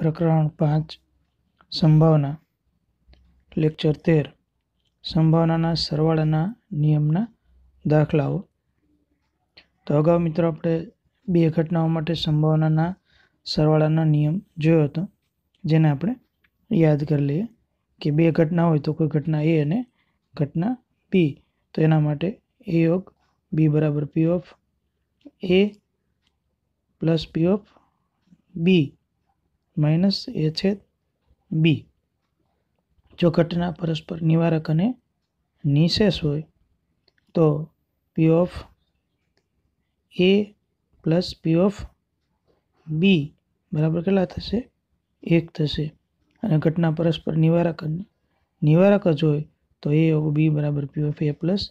પ્રકરણ પાંચ સંભાવના લેક્ચર તેર સંભાવનાના સરવાળાના નિયમના દાખલાઓ તો અગાઉ મિત્રો આપણે બે ઘટનાઓ માટે સંભાવનાના સરવાળાનો નિયમ જોયો હતો જેને આપણે યાદ કરી લઈએ કે બે ઘટના હોય તો કોઈ ઘટના એ અને ઘટના પી તો એના માટે એ યોગ બી બરાબર P of A plus P of B minus A છે બી જો ઘટના પરસ્પર નિવારક અને નિશેષ હોય તો P of A plus P of B બરાબર કેટલા થશે એક થશે અને ઘટના પરસ્પર નિવારક નિવારક જ હોય તો એ ઓફ બી બરાબર પી ઓફ એ પ્લસ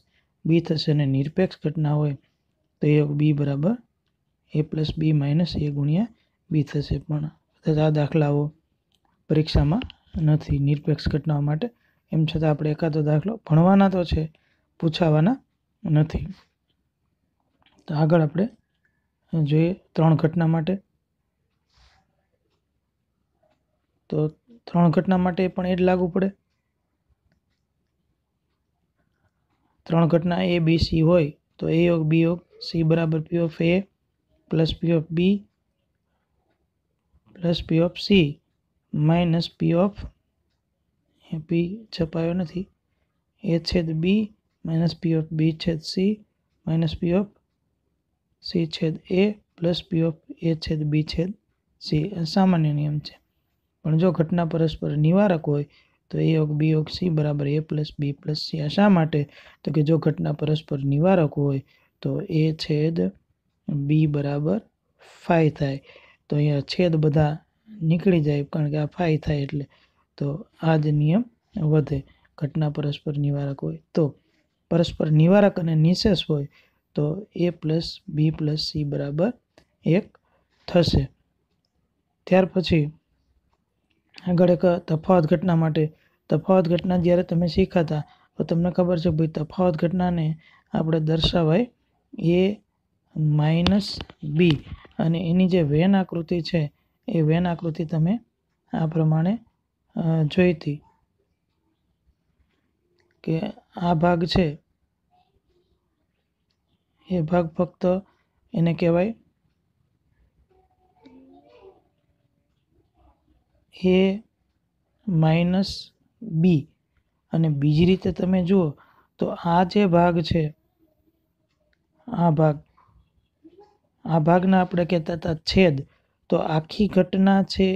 બી થશે અને નિરપેક્ષ ઘટના હોય તો એ ઓફ બી બરાબર એ પ્લસ બી માઇનસ એ ગુણ્યા બી થશે પણ થતા દાખલાઓ પરીક્ષામાં નથી નિરપેક્ષ ઘટનાઓ માટે એમ છતાં આપણે એકાદો દાખલો ભણવાના તો છે પૂછાવાના નથી તો આગળ આપણે જોઈએ ત્રણ ઘટના માટે તો ત્રણ ઘટના માટે પણ એ જ લાગુ પડે ત્રણ ઘટના એ બી સી હોય તો એ યોગ બી યોગ સી બરાબર P of A plus P of B plus P of C minus P of P છપાયો નથી એ છેદ B minus P of B છેદ C minus P of C છેદ એ પ્લસ પી ઓફ એ છેદ બી છેદ C સામાન્ય નિયમ છે પણ જો ઘટના પરસ્પર નિવારક હોય તો એ યોગ બી યોગ સી બરાબર A plus B plus C આ શા માટે તો કે જો ઘટના પરસ્પર નિવારક હોય તો એ છેદ બી બરાબર ફાઈ થાય તો અહીંયા છેદ બધા નીકળી જાય કારણ કે આ ફાઈ થાય એટલે તો આ જ નિયમ વધે ઘટના પરસ્પર નિવારક હોય તો પરસ્પર નિવારક અને નિશેષ હોય તો A plus B plus C બરાબર એક થશે ત્યાર પછી આગળ એક તફાવત ઘટના માટે તફાવત ઘટના જ્યારે તમે શીખાતા તો તમને ખબર છે ભાઈ તફાવત ઘટનાને આપણે દર્શાવાય એ માઇનસ બી અને એની જે વેન આકૃતિ છે એ વેન આકૃતિ તમે આ પ્રમાણે જોઈતી કે આ ભાગ છે એ ભાગ ફક્ત એને કહેવાય એ માઇનસ બી અને બીજી રીતે તમે જુઓ તો આ જે ભાગ છે આ ભાગ આ ભાગના આપણે કહેતા હતા છેદ તો આખી ઘટના છે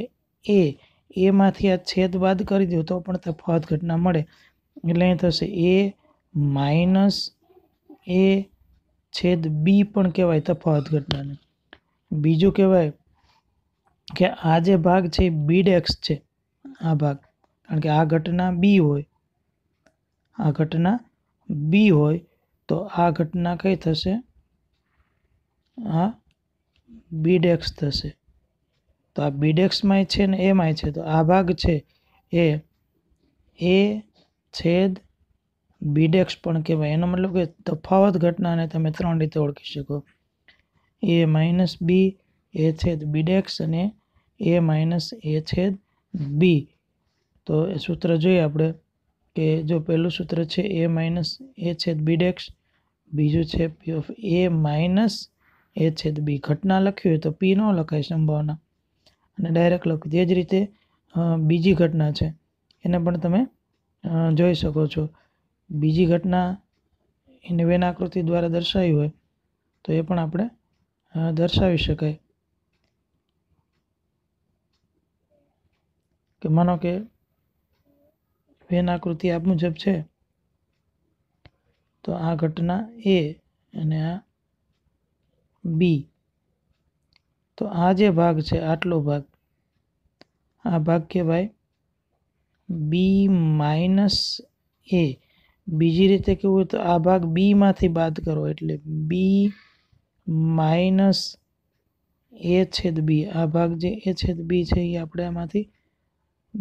એ એમાંથી આ છેદ બાદ કરી દો તો પણ તફાવત ઘટના મળે એટલે અહીં થશે એ માઇનસ એ છેદ બી પણ કહેવાય તફાવત ઘટનાને બીજું કહેવાય કે આ જે ભાગ છે બી ડેક્સ છે આ ભાગ કારણ કે આ ઘટના બી હોય આ ઘટના બી હોય તો આ ઘટના કઈ થશે આ બીડેક્સ થશે તો આ બીડેક્સમાંય છે ને એમાંય છે તો આ ભાગ છે એ એ છેદ બીડેક્સ પણ કહેવાય એનો મતલબ કે તફાવત ઘટનાને તમે ત્રણ રીતે ઓળખી શકો એ માઇનસ બી એ છેદ બીડેક્સ અને એ માઇનસ એ છેદ બી તો એ સૂત્ર જોઈએ આપણે કે જો પહેલું સૂત્ર છે એ માઇનસ એ છેદ બીડેક્સ બીજું છે પી ઓફ એ માઇનસ એ છેદ બી ઘટના લખ્યું હોય તો પી ન લખાય સંભાવના અને ડાયરેક્ટ લખ તે જ રીતે બીજી ઘટના છે એને પણ તમે જોઈ શકો છો બીજી ઘટના એને વેન આકૃતિ દ્વારા દર્શાવી હોય તો એ પણ આપણે દર્શાવી શકાય કે માનો કે વેન આકૃતિ આ મુજબ છે તો આ ઘટના એ અને આ બી તો આ જે ભાગ છે આટલો ભાગ આ ભાગ કહેવાય બી માઇનસ એ બીજી રીતે કેવું હોય તો આ ભાગ બીમાંથી બાદ કરો એટલે બી માઇનસ એ છેદ બી આ ભાગ જે એ છેદ બી છે એ આપણે આમાંથી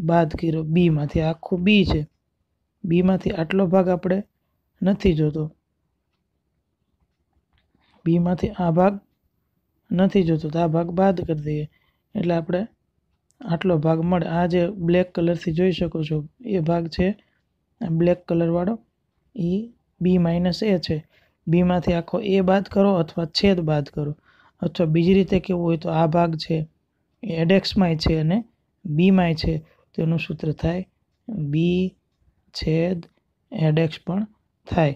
બાદ કર્યો બીમાંથી આખું બી છે બીમાંથી આટલો ભાગ આપણે નથી જોતો બીમાંથી આ ભાગ નથી જોતો તો આ ભાગ બાદ કરી દઈએ એટલે આપણે આટલો ભાગ મળે આ જે બ્લેક કલરથી જોઈ શકો છો એ ભાગ છે black કલરવાળો A B minus A છે બીમાંથી આખો એ બાદ કરો અથવા છેદ બાદ કરો અથવા બીજી રીતે કેવું હોય તો આ ભાગ છે એ એડેક્સમાંય છે અને બીમાંય છે તેનું સૂત્ર થાય બી છેદ એડેક્સ પણ થાય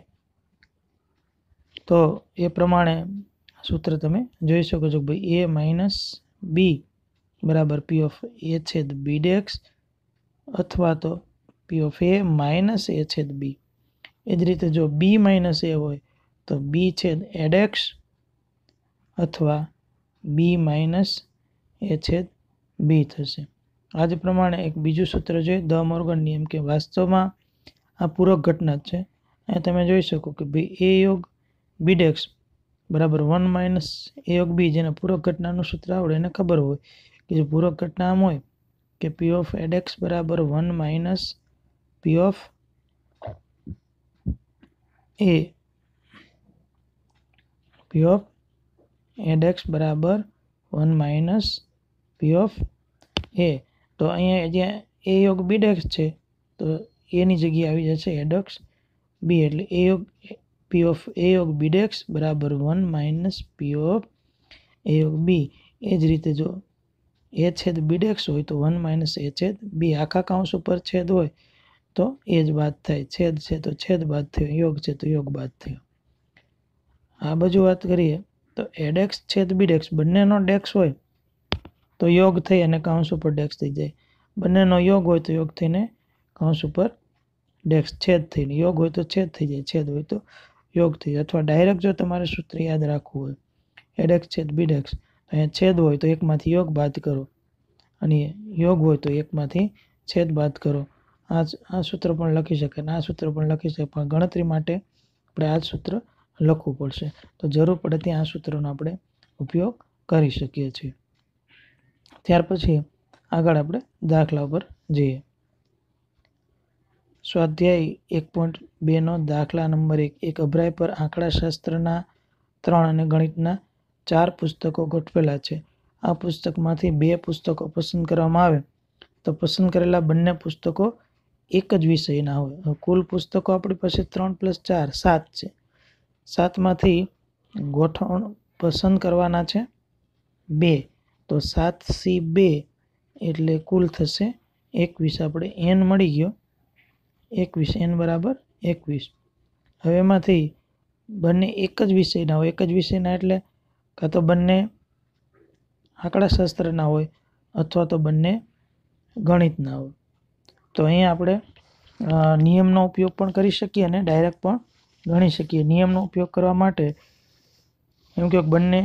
તો એ પ્રમાણે સૂત્ર તમે જોઈ શકો છો ભાઈ એ માઇનસ બી બરાબર પી ઓફ એ છેદ બી ડેક્સ અથવા તો P of A minus A છેદ બી એ જ રીતે જો બી માઇનસ એ હોય તો બી છેદ એડેક્સ અથવા બી માઇનસ એ છેદ બી થશે આ જ પ્રમાણે એક બીજું સૂત્ર જોઈએ દ મોર્ગન નિયમ કે વાસ્તવમાં આ પૂરક ઘટના જ છે અને તમે જોઈ શકો કે ભાઈ એ યોગ બીડેક્સ બરાબર વન માઇનસ એ યોગ બી જેને પૂરક ઘટનાનું સૂત્ર આવડે એને ખબર હોય કે જે પૂરક ઘટના આમ હોય કે પી ઓફ એડેક્સ બરાબર one minus P of A P of એડેક્સ બરાબર one minus P of A તો અહીંયા જ્યાં એ યોગ બીડેક્સ છે તો એની જગ્યાએ આવી જશે એડેક્સ બી એટલે એ યોગ પી ઓફ એ યોગ બી ડેક્સ બરાબર one minus P of A યોગ બી એ જ રીતે જો એ છેદ બી ડેક્સ હોય તો વન માઇનસ એ છેદ બી આખા કાઉન્સ ઉપર છેદ હોય તો એ જ બાદ થાય છેદ છે તો છેદ બાદ થયો યોગ છે તો યોગ બાદ થયો આ બાજુ વાત કરીએ તો એડેક્સ છેદ બીડેક્સ બંનેનો ડેક્સ હોય તો યોગ થઈ અને કાઉન્સ ઉપર ડેક્સ થઈ જાય બંનેનો યોગ હોય તો યોગ થઈને કાઉન્સ ઉપર ડેક્સ છેદ થઈને યોગ હોય તો છેદ થઈ જાય છેદ હોય તો યોગથી અથવા ડાયરેક્ટ જો તમારે સૂત્ર યાદ રાખવું હોય એડેક્સ છેદ બીડેક્સ અહીંયા છેદ હોય તો એકમાંથી યોગ બાદ કરો અને યોગ હોય તો એકમાંથી છેદ બાદ કરો આ આ સૂત્ર પણ લખી શકે અને આ સૂત્ર પણ લખી શકે પણ ગણતરી માટે આપણે આ સૂત્ર લખવું પડશે તો જરૂર પડે ત્યાં આ સૂત્રનો આપણે ઉપયોગ કરી શકીએ છીએ ત્યાર પછી આગળ આપણે દાખલા પર જઈએ સ્વાધ્યાય એક પોઈન્ટ બેનો દાખલા નંબર એક એક અભરાય પર આંકડાશાસ્ત્રના ત્રણ અને ગણિતના ચાર પુસ્તકો ગોઠવેલા છે આ પુસ્તકમાંથી બે પુસ્તકો પસંદ કરવામાં આવે તો પસંદ કરેલા બંને પુસ્તકો એક જ વિષયના હોય કુલ પુસ્તકો આપણી પાસે ત્રણ પ્લસ ચાર સાત છે સાતમાંથી ગોઠવણ પસંદ કરવાના છે બે તો સાત સી બે એટલે કુલ થશે એકવીસ આપણે એન મળી ગયો એકવીસ એન બરાબર એકવીસ હવે એમાંથી બંને એક જ વિષયના હોય એક જ વિષયના એટલે કાં તો બંને આંકડાશાસ્ત્રના હોય અથવા તો બંને ગણિતના હોય તો અહીં આપણે નિયમનો ઉપયોગ પણ કરી શકીએ અને ડાયરેક્ટ પણ ગણી શકીએ નિયમનો ઉપયોગ કરવા માટે એમ કે બંને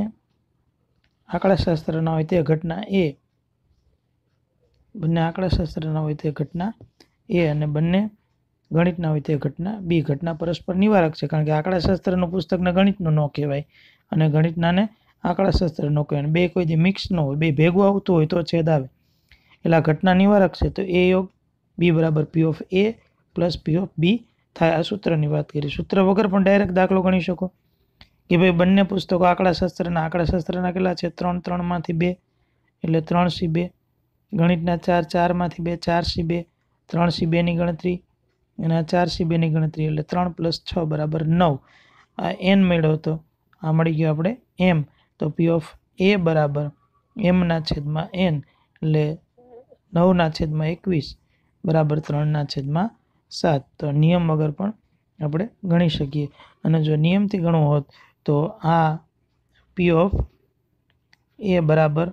આંકડાશાસ્ત્રના હોય તે ઘટના એ બંને આંકડાશાસ્ત્રના હોય તે ઘટના એ અને બંને ગણિતના હોય તે ઘટના બી ઘટના પરસ્પર નિવારક છે કારણ કે આંકડાશાસ્ત્રનું પુસ્તકને ગણિતનું ન કહેવાય અને ગણિતનાને આંકડાશાસ્ત્ર ન કહેવાય બે કોઈ જે મિક્સ ન હોય બે ભેગું આવતું હોય તો છેદ આવે એટલે આ ઘટના નિવારક છે તો એ યોગ બી બરાબર P of A plus P of B થાય આ સૂત્રની વાત કરી સૂત્ર વગર પણ ડાયરેક્ટ દાખલો ગણી શકો કે ભાઈ બંને પુસ્તકો આંકડાશાસ્ત્રના આંકડાશાસ્ત્રના કેટલા છે ત્રણ ત્રણમાંથી બે એટલે ત્રણ સી બે ગણિતના ચાર ચારમાંથી બે ચાર સી બે ત્રણ સી બેની ગણતરી અને ચાર ચારસી બેની ગણતરી એટલે ત્રણ પ્લસ છ બરાબર નવ આ એન મેળવ્યો તો આ મળી ગયો આપણે એમ તો પી ઓફ એ બરાબર એમના છેદમાં એન એટલે નવના છેદમાં એકવીસ બરાબર ત્રણના છેદમાં સાત તો નિયમ વગર પણ આપણે ગણી શકીએ અને જો નિયમથી ગણવું હોત તો આ પી ઓફ એ બરાબર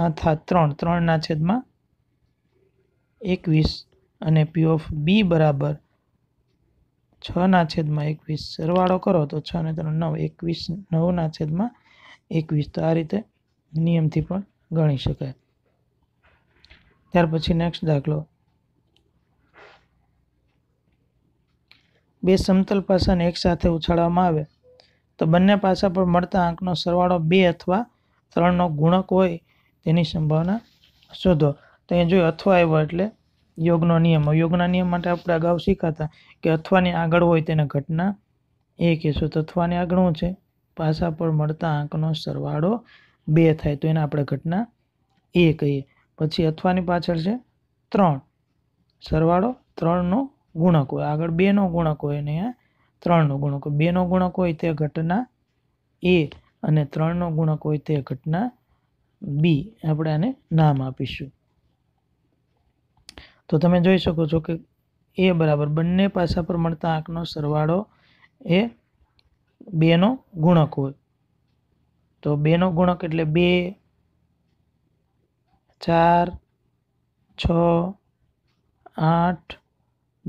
આ થા ત્રણ ત્રણના છેદમાં એકવીસ અને પી ઓફ બી બરાબર છના છેદમાં એકવીસ સરવાળો કરો તો છ ને ત્રણ નવ એકવીસ નવના છેદમાં એકવીસ તો આ રીતે નિયમથી પણ ગણી શકાય ત્યાર પછી નેક્સ્ટ દાખલો બે સમતલ પાસાને એકસાથે ઉછાળવામાં આવે તો બંને પાસા પર મળતા આંકનો સરવાળો બે અથવા ત્રણનો ગુણક હોય તેની સંભાવના શોધો તો અહીંયા જોયું અથવા આવ્યો એટલે યોગનો નિયમ યોગના નિયમ માટે આપણે અગાઉ શીખાતા કે અથવાની આગળ હોય તેને ઘટના એ કહેશું તો અથવાની આગળ શું છે પાસા પર મળતા આંકનો સરવાળો બે થાય તો એને આપણે ઘટના એ કહીએ પછી અથવાની પાછળ છે ત્રણ સરવાળો ત્રણનો ગુણક હોય આગળ બેનો ગુણક હોય અને અહીંયા ત્રણનો ગુણક હોય બેનો ગુણક હોય તે ઘટના એ અને ત્રણનો ગુણક હોય તે ઘટના બી આપણે આને નામ આપીશું તો તમે જોઈ શકો છો કે એ બરાબર બંને પાસા પર મળતા આંકનો સરવાળો એ બેનો ગુણક હોય તો બેનો ગુણક એટલે બે ચાર છ આઠ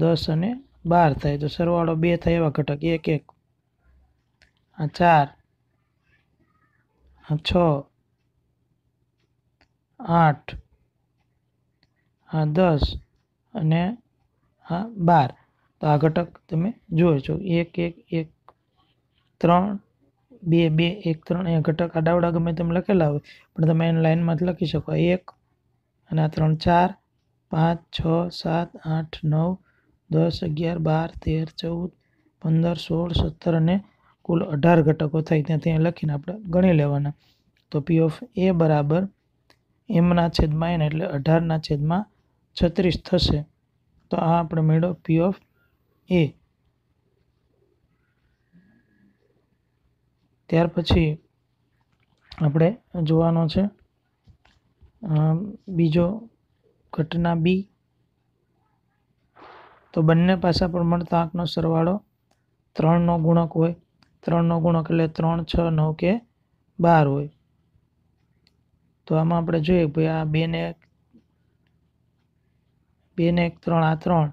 દસ અને બાર થાય તો સરવાળો બે થાય એવા ઘટક એક એક આ ચાર આ છ આઠ આ દસ અને હા બાર તો આ ઘટક તમે જોયો છો એક એક એક ત્રણ બે બે એક ત્રણ એ ઘટક આડાવડા ગમે તેમ લખેલા હોય પણ તમે એને લાઇનમાં જ લખી શકો એક અને આ ત્રણ ચાર પાંચ છ સાત આઠ નવ દસ અગિયાર બાર તેર ચૌદ પંદર સોળ સત્તર અને કુલ અઢાર ઘટકો થાય ત્યાં ત્યાં લખીને આપણે ગણી લેવાના તો પી ઓફ એ બરાબર એમના છેદમાં એને એટલે અઢારના છેદમાં છત્રીસ થશે તો આ આપણે મેળો પી ઓફ એ ત્યાર પછી આપણે જોવાનો છે બીજો ઘટના બી તો બંને પાસા પર મળતા આંકનો સરવાળો ત્રણનો ગુણક હોય ત્રણનો ગુણક એટલે ત્રણ છ નવ કે બાર હોય તો આમાં આપણે જોઈએ ભાઈ આ બેને બે ને એક ત્રણ આ ત્રણ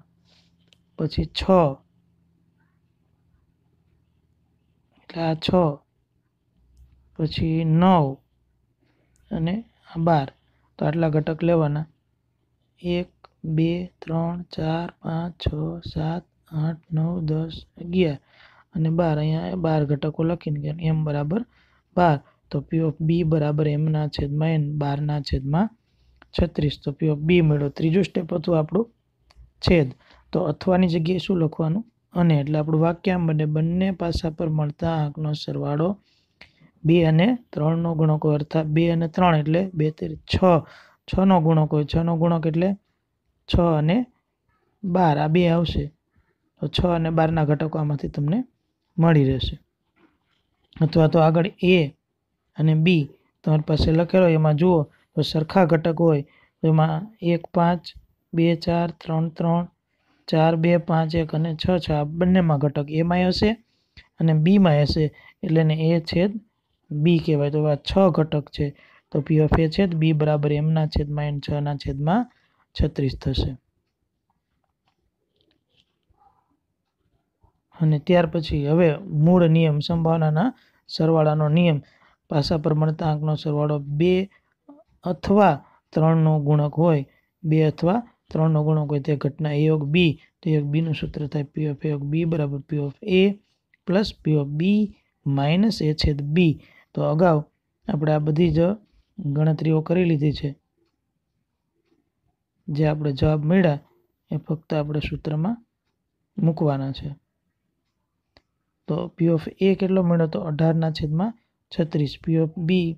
પછી છ એટલે આ છ પછી નવ અને આ બાર તો આટલા ઘટક લેવાના એક બે ત્રણ ચાર પાંચ છ સાત આઠ નવ દસ અગિયાર અને બાર અહીંયા બાર ઘટકો લખીને ગયા એમ બરાબર બાર તો પી ઓફ બી બરાબર એમના છેદમાં એન બારના છેદમાં છત્રીસ તો પી બી મેળવો ત્રીજું સ્ટેપ હતું આપણું છેદ તો અથવાની જગ્યાએ શું લખવાનું અને એટલે આપણું વાક્ય આમ બને બંને પાસા પર મળતા આંકનો સરવાળો બે અને ત્રણનો ગુણકો અર્થાત બે અને ત્રણ એટલે બે તેર છ છનો ગુણક હોય છનો ગુણક એટલે છ અને બાર આ બે આવશે તો છ અને બારના ઘટકો આમાંથી તમને મળી રહેશે અથવા તો આગળ એ અને બી તમારી પાસે લખેલો એમાં જુઓ તો સરખા ઘટક હોય તો એમાં એક પાંચ બે ચાર ત્રણ ત્રણ ચાર બે પાંચ એક અને છ છ આ બંનેમાં ઘટક એમાંય હશે અને બીમાં હશે એટલે એને એ છેદ બી કહેવાય તો આ છ ઘટક છે તો પી એફ એ છેદ બી બરાબર એમના છેદમાં એન છના છેદમાં છત્રીસ થશે અને ત્યાર પછી હવે મૂળ નિયમ સંભાવનાના સરવાળાનો નિયમ પાસા પર મળતા આંકનો સરવાળો બે અથવા ત્રણનો ગુણક હોય બે અથવા ત્રણનો ગુણક હોય તે ઘટના એ યોગ બી તો યોગ બીનું સૂત્ર થાય પી ઓફ યોગ બી બરાબર P of A plus P of B minus A છેદ બી તો અગાઉ આપણે આ બધી જ ગણતરીઓ કરી લીધી છે જે આપણે જવાબ મળ્યા એ ફક્ત આપણે સૂત્રમાં મૂકવાના છે તો પી ઓફ એ કેટલો મળ્યો તો અઢારના છેદમાં છત્રીસ પી ઓફ બી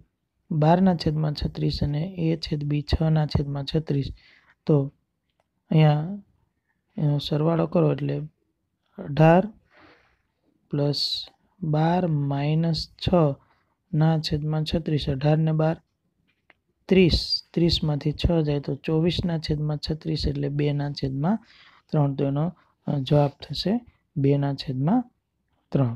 બારના છેદમાં છત્રીસ અને એ છેદ બી છના છેદમાં છત્રીસ તો અહીંયા સરવાળો કરો એટલે અઢાર પ્લસ બાર માઇનસ છના છેદમાં છત્રીસ અઢારને બાર ત્રીસ ત્રીસમાંથી છ જાય તો ચોવીસના છેદમાં છત્રીસ એટલે બેના છેદમાં ત્રણ તો એનો જવાબ થશે બેના છેદમાં ત્રણ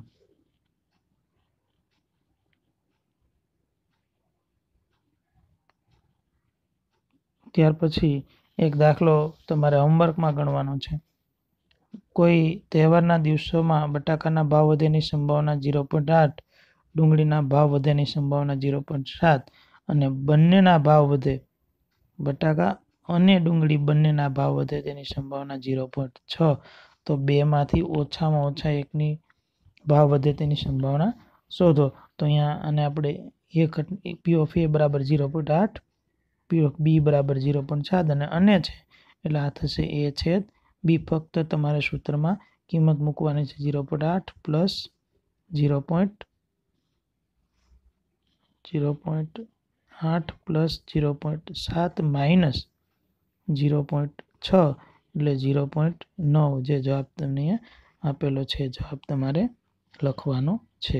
ત્યાર પછી એક દાખલો તમારે હોમવર્કમાં ગણવાનો છે કોઈ તહેવારના દિવસોમાં બટાકાના ભાવ વધેની સંભાવના ઝીરો પોઈન્ટ આઠ ડુંગળીના ભાવ વધેની સંભાવના ઝીરો પોઈન્ટ સાત અને બંનેના ભાવ વધે બટાકા અને ડુંગળી બંનેના ભાવ વધે તેની સંભાવના ઝીરો પોઈન્ટ છ તો બેમાંથી ઓછામાં ઓછા એકની ભાવ વધે તેની સંભાવના શોધો તો અહીંયા અને આપણે એક પી ઓફ એ બરાબર ઝીરો પોઈન્ટ આઠ પી બી બરાબર ઝીરો પોઈન્ટ સાત અને અને છે એટલે આ થશે એ છેદ બી ફક્ત તમારે સૂત્રમાં કિંમત મૂકવાની છે ઝીરો પોઈન્ટ આઠ plus zero point zero point આઠ પ્લસ ઝીરો પોઈન્ટ સાત માઇનસ ઝીરો પોઈન્ટ છ એટલે ઝીરો પોઈન્ટ નવ જે જવાબ તમને આપેલો છે જવાબ તમારે લખવાનો છે